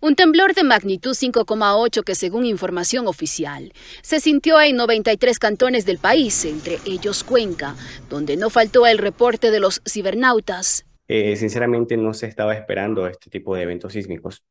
Un temblor de magnitud 5,8 que según información oficial se sintió en 93 cantones del país, entre ellos Cuenca, donde no faltó el reporte de los cibernautas. Eh, sinceramente no se estaba esperando este tipo de eventos sísmicos,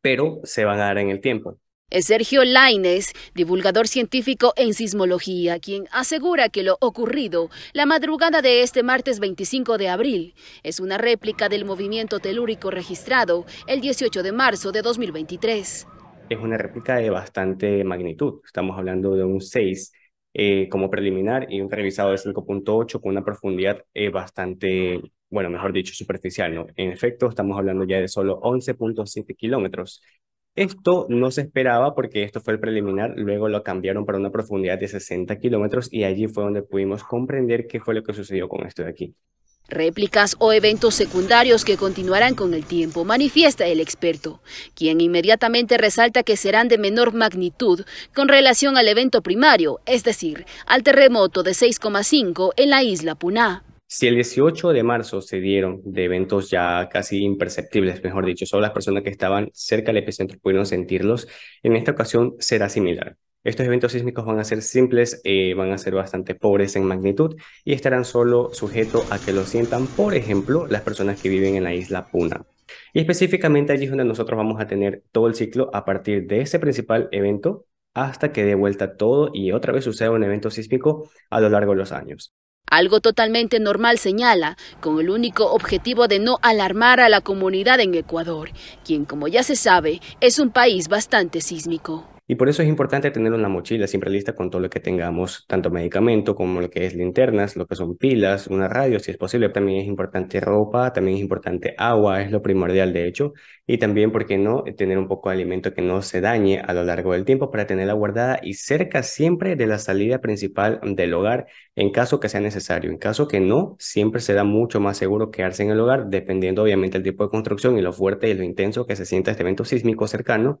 pero se van a dar en el tiempo. Es Sergio Laines, divulgador científico en sismología, quien asegura que lo ocurrido la madrugada de este martes 25 de abril es una réplica del movimiento telúrico registrado el 18 de marzo de 2023. Es una réplica de bastante magnitud. Estamos hablando de un 6 eh, como preliminar y un revisado de 5.8 con una profundidad eh, bastante, bueno, mejor dicho, superficial. En efecto, estamos hablando ya de solo 11.7 kilómetros esto no se esperaba porque esto fue el preliminar, luego lo cambiaron para una profundidad de 60 kilómetros y allí fue donde pudimos comprender qué fue lo que sucedió con esto de aquí. Réplicas o eventos secundarios que continuarán con el tiempo, manifiesta el experto, quien inmediatamente resalta que serán de menor magnitud con relación al evento primario, es decir, al terremoto de 6,5 en la isla Puná. Si el 18 de marzo se dieron de eventos ya casi imperceptibles, mejor dicho, solo las personas que estaban cerca del epicentro pudieron sentirlos, en esta ocasión será similar. Estos eventos sísmicos van a ser simples, eh, van a ser bastante pobres en magnitud y estarán solo sujetos a que lo sientan, por ejemplo, las personas que viven en la isla Puna. Y específicamente allí es donde nosotros vamos a tener todo el ciclo a partir de ese principal evento hasta que de vuelta todo y otra vez suceda un evento sísmico a lo largo de los años. Algo totalmente normal señala, con el único objetivo de no alarmar a la comunidad en Ecuador, quien como ya se sabe es un país bastante sísmico. Y por eso es importante tener una mochila siempre lista con todo lo que tengamos, tanto medicamento como lo que es linternas, lo que son pilas, una radio, si es posible. También es importante ropa, también es importante agua, es lo primordial de hecho. Y también, ¿por qué no?, tener un poco de alimento que no se dañe a lo largo del tiempo para tenerla guardada y cerca siempre de la salida principal del hogar en caso que sea necesario. En caso que no, siempre será mucho más seguro quedarse en el hogar, dependiendo obviamente del tipo de construcción y lo fuerte y lo intenso que se sienta este evento sísmico cercano